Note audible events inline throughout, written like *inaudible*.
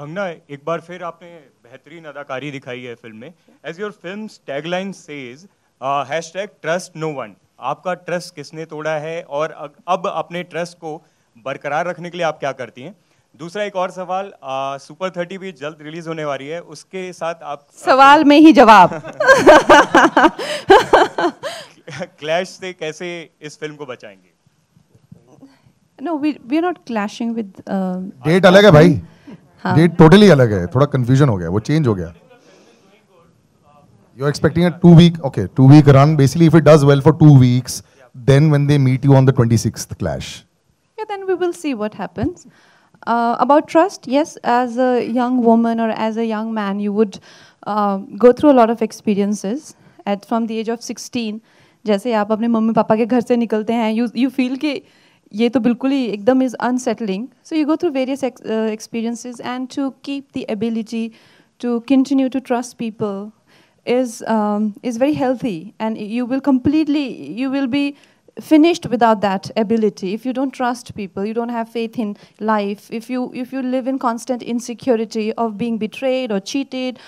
कंगना एक बार फिर आपने बेहतरीन अदाकारी दिखाई है फिल्म में as your film tagline says hashtag trust no one आपका ट्रस्ट किसने तोड़ा है और अब अपने ट्रस्ट को बरकरार रखने के लिए आप क्या करती हैं दूसरा एक और सवाल आ, सुपर थर्टी भी जल्द रिलीज होने वाली है उसके साथ आप सवाल में ही जवाब क्लैश *laughs* से कैसे इस फिल्म को बचाएंगे no we we are not clashing with date अलग है भाई हाँ. डेट टोटली अलग है थोड़ा कंफ्यूजन हो गया वो चेंज हो गया you are expecting a two week okay two week run basically if it does well for two weeks then when they meet you on the 26th clash yeah then we will see what happens uh, about trust yes as a young woman or as a young man you would uh, go through a lot of experiences at from the age of 16 जैसे आप अपने mummy papa के घर से निकलते हैं you you feel कि ये तो बिल्कुल ही एकदम is unsettling so you go through various experiences and to keep the ability to continue to trust people is is very healthy, and you will completely you will be finished without that ability. If you don't trust people, you don't have faith in life. If you if you live in constant insecurity of being betrayed or cheated,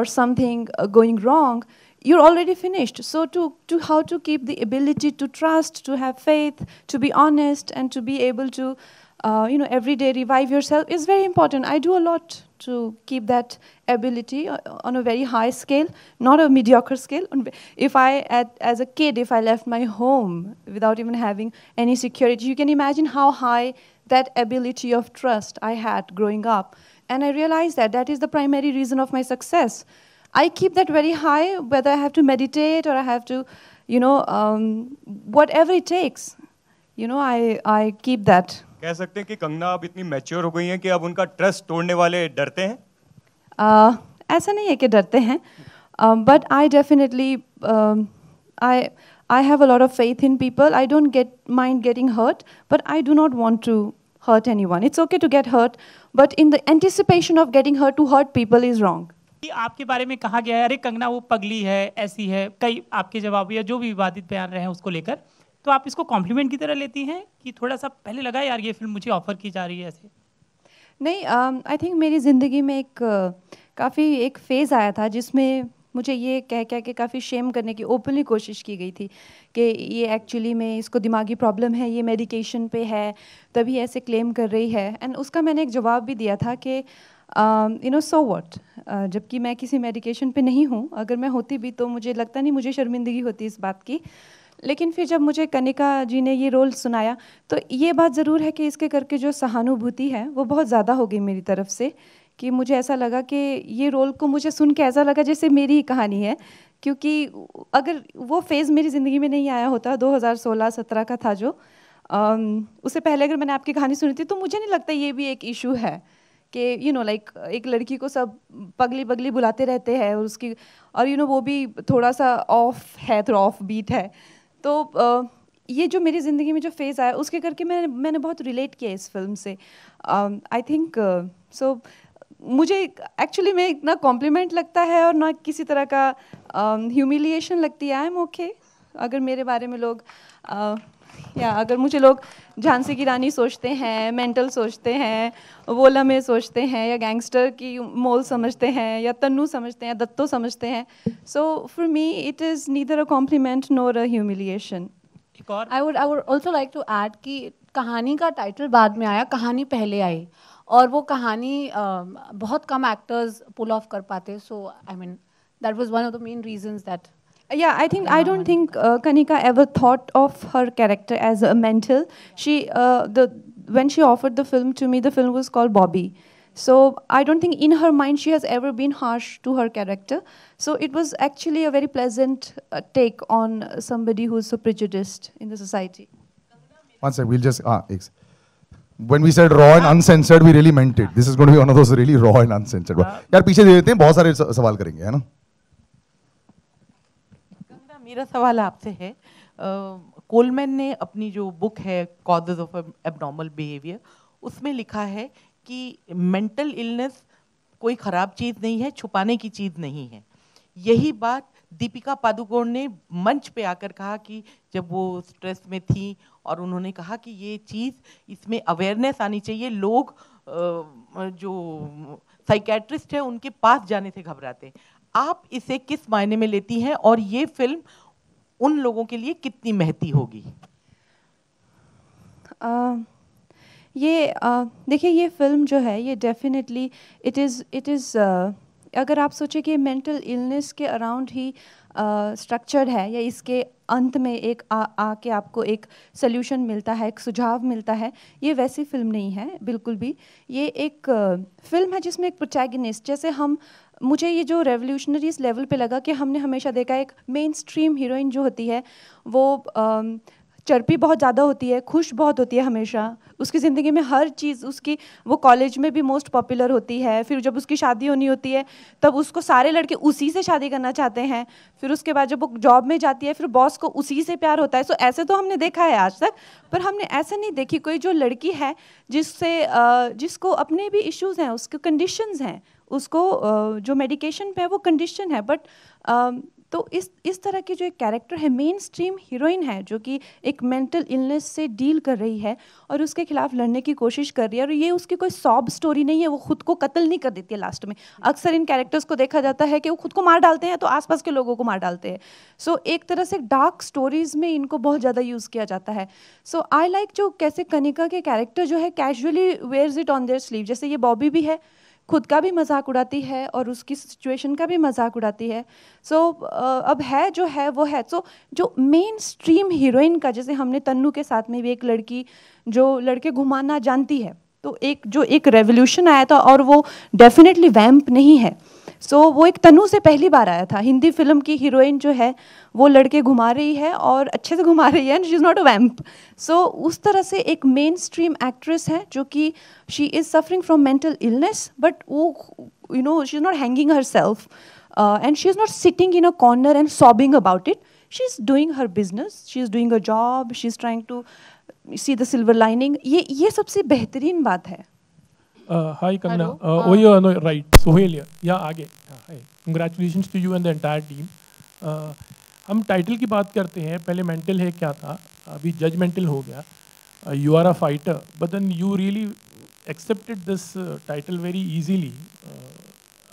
or something uh, going wrong, you're already finished. So to, to how to keep the ability to trust, to have faith, to be honest, and to be able to, uh, you know, every day revive yourself is very important. I do a lot to keep that ability uh, on a very high scale, not a mediocre scale. If I, at, as a kid, if I left my home without even having any security, you can imagine how high that ability of trust I had growing up. And I realized that that is the primary reason of my success I keep that very high, whether I have to meditate or I have to, you know, um, whatever it takes. You know, I, I keep that. कह सकते हैं कि कंगना अब इतनी mature हो गई हैं कि अब उनका ट्रस्ट तोड़ने वाले डरते हैं uh, ऐसा नहीं है कि डरते हैं but I definitely I I have a lot of faith in people I don't get mind getting hurt but I do not want to hurt anyone it's okay to get hurt but in the anticipation of getting hurt to hurt people is wrong आपके बारे में कहा गया है अरे कंगना वो पगली है ऐसी है कई आपके जवाब या जो भी विवादित बयान रहे हैं उसको लेकर तो आप इसको कॉम्प्लीमेंट की तरह लेती हैं कि थोड़ा सा पहले लगा यार ये फिल्म मुझे ऑफर की जा रही है ऐसे नहीं आई um, थिंक मेरी ज़िंदगी में एक uh, काफ़ी एक फेज़ आया था जिसमें मुझे ये कह कह के काफ़ी शेम करने की ओपनली कोशिश की गई थी कि ये एक्चुअली में इसको दिमागी प्रॉब्लम है ये मेडिकेशन पे है तभी ऐसे क्लेम कर रही है एंड उसका मैंने एक जवाब भी दिया था कि यू नो सो वॉट जबकि मैं किसी मेडिकेशन पे नहीं हूँ अगर मैं होती भी तो मुझे लगता नहीं मुझे शर्मिंदगी होती इस बात की लेकिन फिर जब मुझे कनिका जी ने ये रोल सुनाया तो ये बात ज़रूर है कि इसके करके जो सहानुभूति है वो बहुत ज़्यादा हो गई मेरी तरफ से कि मुझे ऐसा लगा कि ये रोल को मुझे सुन के ऐसा लगा जैसे मेरी ही कहानी है क्योंकि अगर वो फेज़ मेरी ज़िंदगी में नहीं आया होता 2016-17 का था जो um, उससे पहले अगर मैंने आपकी कहानी सुनी थी तो मुझे नहीं लगता ये भी एक इशू है कि यू नो लाइक एक लड़की को सब पगली पगली बुलाते रहते हैं और उसकी और यू you नो know, वो भी थोड़ा सा ऑफ है थोड़ा ऑफ बीट है तो uh, ये जो मेरी ज़िंदगी में जो फेज़ आया उसके करके मैंने मैंने बहुत रिलेट किया इस फिल्म से आई थिंक सो मुझे एक्चुअली में इतना कॉम्प्लीमेंट लगता है और ना किसी तरह का ह्यूमिलिएशन uh, लगती है आई एम ओके अगर मेरे बारे में लोग uh, या अगर मुझे लोग झांसी की रानी सोचते हैं मेंटल सोचते हैं वो लम्हे सोचते हैं या गैंगस्टर की मोल समझते हैं या तन्नू समझते हैं दत्तो समझते हैं so for me it is neither a compliment nor a humiliation I would I would also like to add कि कहानी का टाइटल बाद में आया कहानी पहले आई और वो कहानी uh, बहुत कम एक्टर्स पुल ऑफ कर पाते so I mean that was one of the main reason that Yeah, I think I don't think uh, Kanika ever thought of her character as a mental. She uh, the when she offered the film to me, the film was called Bobby. So I don't think in her mind she has ever been harsh to her character. So it was actually a very pleasant uh, take on somebody who's so prejudiced in the society. One sec, we'll just ah, ex- when we said raw and uncensored, we really meant it. This is going to be one of those really raw and uncensored. यार पीछे दे देते हैं बहुत सारे सवाल करेंगे है ना मेरा सवाल आपसे है कोलमैन ने अपनी जो बुक है कॉजेज ऑफ एबनॉर्मल बिहेवियर उसमें लिखा है कि मेंटल इलनेस कोई ख़राब चीज़ नहीं है छुपाने की चीज़ नहीं है यही बात दीपिका पादुकोण ने मंच पे आकर कहा कि जब वो स्ट्रेस में थी और उन्होंने कहा कि ये चीज़ इसमें अवेयरनेस आनी चाहिए लोग जो साइकेट्रिस्ट है उनके पास जाने से घबराते हैं आप इसे किस मायने में लेती हैं और ये फिल्म उन लोगों के लिए कितनी महती होगी ये देखिए ये फिल्म जो है ये definitely it is it is अगर आप सोचें कि मेंटल इलनेस के अराउंड ही स्ट्रक्चर्ड है या इसके अंत में एक आ आके आपको एक सोल्यूशन मिलता है एक सुझाव मिलता है ये वैसी फिल्म नहीं है बिल्कुल भी ये एक फिल्म है जिसमें एक प्रोटैगनिस्ट जैसे हम मुझे ये जो रेवोल्यूशनरीज लेवल पे लगा कि हमने हमेशा देखा एक मेन स्ट्रीम हीरोइन जो होती है वो चर्पी बहुत ज़्यादा होती है खुश बहुत होती है हमेशा उसकी ज़िंदगी में हर चीज़ उसकी वो कॉलेज में भी मोस्ट पॉपुलर होती है फिर जब उसकी शादी होनी होती है तब उसको सारे लड़के उसी से शादी करना चाहते हैं फिर उसके बाद जब वो जॉब में जाती है फिर बॉस को उसी से प्यार होता है सो ऐसे तो हमने देखा है आज तक पर हमने ऐसा नहीं देखी कोई जो लड़की है जिससे जिसको अपने भी इश्यूज़ हैं उसके कंडीशंस हैं उसको जो मेडिकेशन पे है वो कंडीशन है बट तो इस इस तरह की जो एक कैरेक्टर है मेन स्ट्रीम हीरोइन है जो कि एक मेंटल इलनेस से डील कर रही है और उसके खिलाफ लड़ने की कोशिश कर रही है और ये उसकी कोई सॉब स्टोरी नहीं है वो खुद को कत्ल नहीं कर देती है लास्ट में अक्सर इन कैरेक्टर्स को देखा जाता है कि वो खुद को मार डालते हैं तो आसपास के लोगों को मार डालते हैं सो so, एक तरह से डार्क स्टोरीज में इनको बहुत ज़्यादा यूज़ किया जाता है सो आई लाइक जो कैसे कनिका के कैरेक्टर जो है casually wears it on their sleeve जैसे ये बॉबी भी है खुद का भी मजाक उड़ाती है और उसकी सिचुएशन का भी मजाक उड़ाती है सो so, अब है जो है वो है सो so, जो मेन स्ट्रीम हीरोइन का जैसे हमने तन्नू के साथ में भी एक लड़की जो लड़के घुमाना जानती है तो एक जो एक रेवोल्यूशन आया था और वो डेफिनेटली वैम्प नहीं है सो so, वो एक तनु से पहली बार आया था हिंदी फिल्म की हीरोइन जो है वो लड़के घुमा रही है और अच्छे से घुमा रही है and she is not a vamp so उस तरह से एक मेन स्ट्रीम एक्ट्रेस है जो कि she is suffering from mental illness but वो you know she is not hanging herself and she is not sitting in a corner and sobbing about it she is doing her business she is doing a job she is trying to see the silver lining ये ये सबसे बेहतरीन बात है Uh, hi, Kamna. Uh, oh, uh, yeah, no, right. आगे. हाँ, hi. Congratulations to you and the entire team हम title की बात करते हैं पहले मेंटल है क्या था अभी जजमेंटल हो गया you are a fighter but then you really accepted this title very easily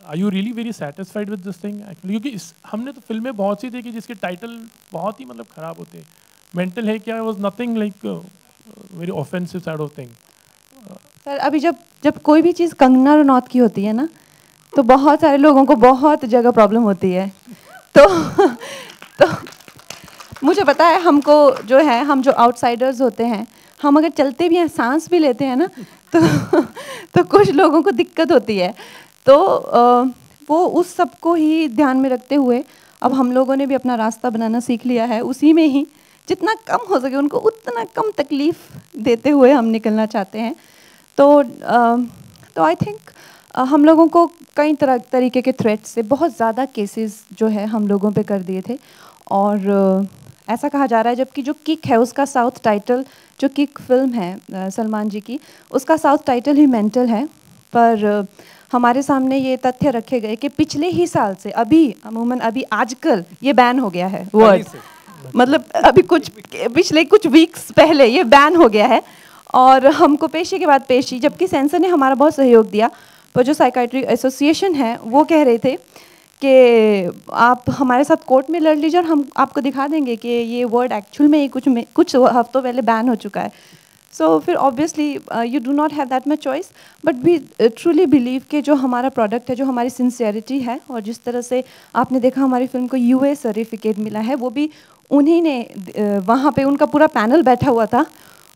I you really very satisfied with this thing actually क्योंकि इस हमने तो फिल्में बहुत सी देखी जिसके टाइटल बहुत ही मतलब ख़राब होते हैं मेंटल है क्या was nothing like very offensive side of thing sir अभी जब जब कोई भी चीज़ कंगना रनौत की होती है ना तो बहुत सारे लोगों को बहुत जगह प्रॉब्लम होती है तो तो मुझे पता है हमको जो है हम जो आउटसाइडर्स होते हैं हम अगर चलते भी हैं सांस भी लेते हैं ना तो तो कुछ लोगों को दिक्कत होती है तो वो उस सब को ही ध्यान में रखते हुए अब हम लोगों ने भी अपना रास्ता बनाना सीख लिया है उसी में ही जितना कम हो सके उनको उतना कम तकलीफ़ देते हुए हम निकलना चाहते हैं तो तो आई थिंक हम लोगों को कई तरह तरीके के थ्रेट्स से बहुत ज़्यादा केसेस जो है हम लोगों पे कर दिए थे और ऐसा कहा जा रहा है जबकि जो किक है उसका साउथ टाइटल जो किक फिल्म है सलमान जी की उसका साउथ टाइटल ही मेंटल है पर हमारे सामने ये तथ्य रखे गए कि पिछले ही साल से अभी अमूमन अभी आजकल ये बैन हो गया है वर्ड मतलब अभी कुछ पिछले कुछ वीक्स पहले ये बैन हो गया है और हमको पेशी के बाद पेशी जबकि सेंसर ने हमारा बहुत सहयोग दिया पर जो साइकाट्री एसोसिएशन है वो कह रहे थे कि आप हमारे साथ कोर्ट में लड़ लीजिए और हम आपको दिखा देंगे कि ये वर्ड एक्चुअल में ही कुछ में कुछ हफ्तों पहले बैन हो चुका है सो so, फिर obviously you do not have that much choice but we truly believe कि जो हमारा प्रोडक्ट है जो हमारी सिंसियरिटी है और जिस तरह से आपने देखा हमारी फिल्म को यू सर्टिफिकेट मिला है वो भी उन्हीं ने uh, वहाँ पर उनका पूरा पैनल बैठा हुआ था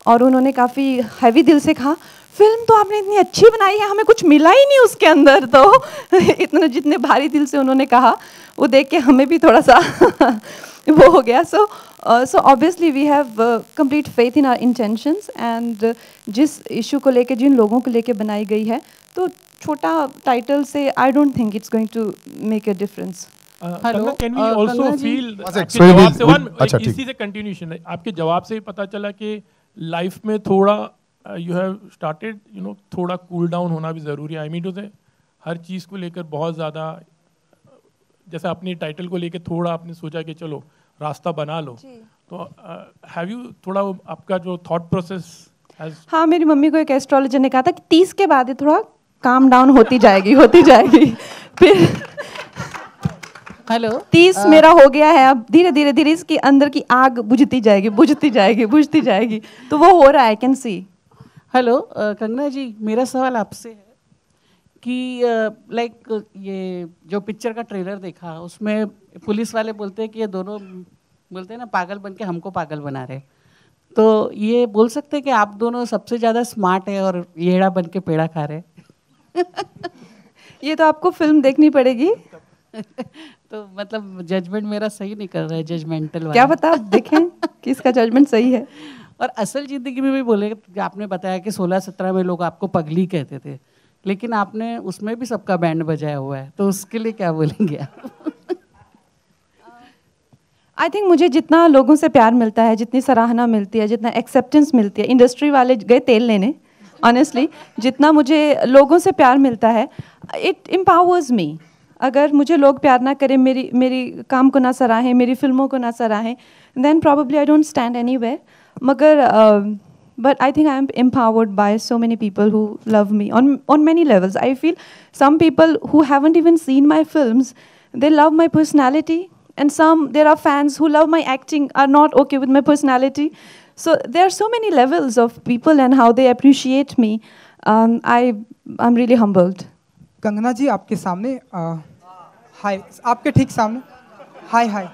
और उन्होंने काफ़ी हैवी दिल से कहा फिल्म तो आपने इतनी अच्छी बनाई है हमें कुछ मिला ही नहीं उसके अंदर तो *laughs* इतने जितने भारी दिल से उन्होंने कहा वो देख के हमें भी थोड़ा सा *laughs* वो हो गया so so obviously we have complete faith in our intentions and जिस इशू को लेके जिन लोगों को लेके बनाई गई है तो छोटा टाइटल से I don't think it's going to make a difference hello can we also feel आपके जवाब से वन पता चला कि लाइफ में थोड़ा you have started you know थोड़ा कूल डाउन होना भी ज़रूरी है आई मीन टू से हर चीज़ को लेकर बहुत ज़्यादा uh, जैसे अपने टाइटल को लेकर थोड़ा आपने सोचा कि चलो रास्ता बना लो तो हैव uh, यू थोड़ा आपका जो थॉट प्रोसेस हाँ मेरी मम्मी को एक एस्ट्रोलॉजर ने कहा था कि तीस के बाद थोड़ा काम डाउन होती जाएगी होती जाएगी *laughs* फिर हेलो तीस आ, uh, मेरा हो गया है अब धीरे धीरे धीरे इसके अंदर की आग बुझती जाएगी बुझती जाएगी बुझती जाएगी तो वो हो रहा है can see hello Kangana ji मेरा सवाल आपसे है कि लाइक uh, like, uh, ये जो पिक्चर का ट्रेलर देखा उसमें पुलिस वाले बोलते हैं कि ये दोनों बोलते हैं ना पागल बन के हमको पागल बना रहे तो ये बोल सकते हैं कि आप दोनों सबसे ज़्यादा स्मार्ट है और येड़ा बन के पेड़ा खा रहे *laughs* ये तो आपको फिल्म देखनी पड़ेगी *laughs* तो मतलब जजमेंट मेरा सही नहीं कर रहा है जजमेंटल क्या बता देखें कि इसका जजमेंट सही है *laughs* और असल ज़िंदगी में भी बोले आपने बताया कि सोलह सत्रह में लोग आपको पगली कहते थे लेकिन आपने उसमें भी सबका बैंड बजाया हुआ है तो उसके लिए क्या बोलेंगे आप आई थिंक मुझे जितना लोगों से प्यार मिलता है जितनी सराहना मिलती है जितना एक्सेप्टेंस मिलती है इंडस्ट्री वाले गए तेल लेने ऑनेस्टली जितना मुझे लोगों से प्यार मिलता है इट एम्पावर्स मी अगर मुझे लोग प्यार ना करें मेरी मेरी काम को ना सराहें मेरी फिल्मों को ना सराहें then probably I don't stand anywhere मगर but i think i am empowered by so many people who love me on on many levels i feel some people who haven't even seen my films they love my personality and some there are fans who love my acting are not okay with my personality so there are so many levels of people and how they appreciate me um, i i'm really humbled Kangana ji आपके सामने hi आपके ठीक सामने hi hi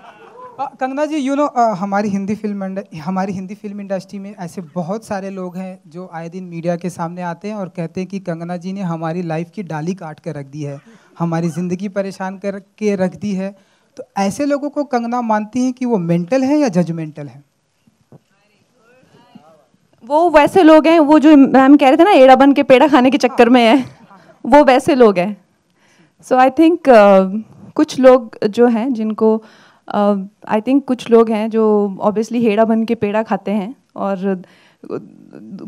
Kangana ji you know हमारी Hindi film हमारी Hindi film industry में ऐसे बहुत सारे लोग हैं जो आए दिन मीडिया के सामने आते हैं और कहते हैं कि कंगना जी ने हमारी लाइफ की डाली काट कर रख दी है हमारी ज़िंदगी परेशान कर के रख दी है तो ऐसे लोगों को कंगना मानती हैं कि वो मेंटल है या जजमेंटल है वो वैसे लोग हैं वो जो मैम कह रहे थे ना एड़ा बन के पेड़ा खाने के चक्कर में है वो वैसे लोग हैं सो आई थिंक कुछ लोग जो हैं जिनको आई uh, थिंक कुछ लोग हैं जो ऑब्वियसली हेड़ा बन के पेड़ा खाते हैं और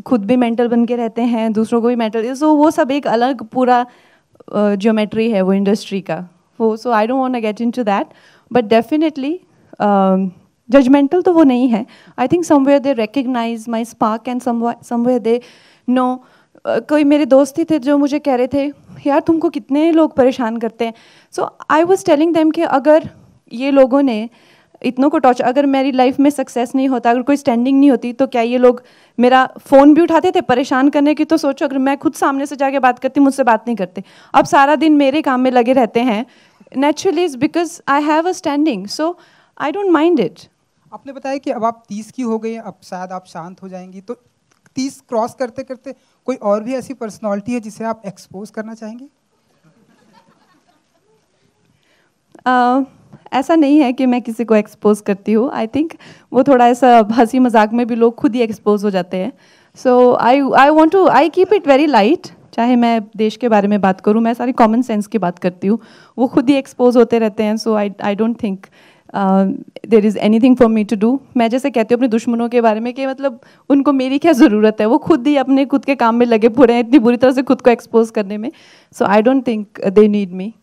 खुद भी मेंटल बन के रहते हैं दूसरों को भी मेंटल सो वो सब एक अलग पूरा ज्योमेट्री uh, है वो इंडस्ट्री का वो so I don't want get into that but definitely judgemental तो वो नहीं है I think somewhere they recognise my spark and somewhere they know कोई मेरे दोस्त ही थे जो मुझे कह रहे थे यार तुमको कितने लोग परेशान करते हैं so I was telling them कि अगर ये लोगों ने इतनों को टॉर्चर अगर मेरी लाइफ में सक्सेस नहीं होता अगर कोई स्टैंडिंग नहीं होती तो क्या ये लोग मेरा फ़ोन भी उठाते थे परेशान करने की तो सोचो अगर मैं खुद सामने से जाके बात करती मुझसे बात नहीं करते अब सारा दिन मेरे काम में लगे रहते हैं naturally is because I have a standing so I don't mind it आपने बताया कि अब आप तीस की हो गई अब शायद आप शांत हो जाएंगी तो तीस क्रॉस करते करते कोई और भी ऐसी पर्सनालिटी है जिसे आप एक्सपोज करना चाहेंगे uh, ऐसा नहीं है कि मैं किसी को एक्सपोज करती हूँ आई थिंक वो थोड़ा ऐसा हंसी मजाक में भी लोग खुद ही एक्सपोज हो जाते हैं so I I want to I keep it very light चाहे मैं देश के बारे में बात करूँ मैं सारी कॉमन सेंस की बात करती हूँ वो खुद ही एक्सपोज होते रहते हैं so I I don't think there is anything for me to do मैं जैसे कहती हूँ अपने दुश्मनों के बारे में कि मतलब उनको मेरी क्या ज़रूरत है वो खुद ही अपने खुद के काम में लगे पूरे हैं इतनी बुरी तरह से खुद को एक्सपोज करने में so I don't think they need me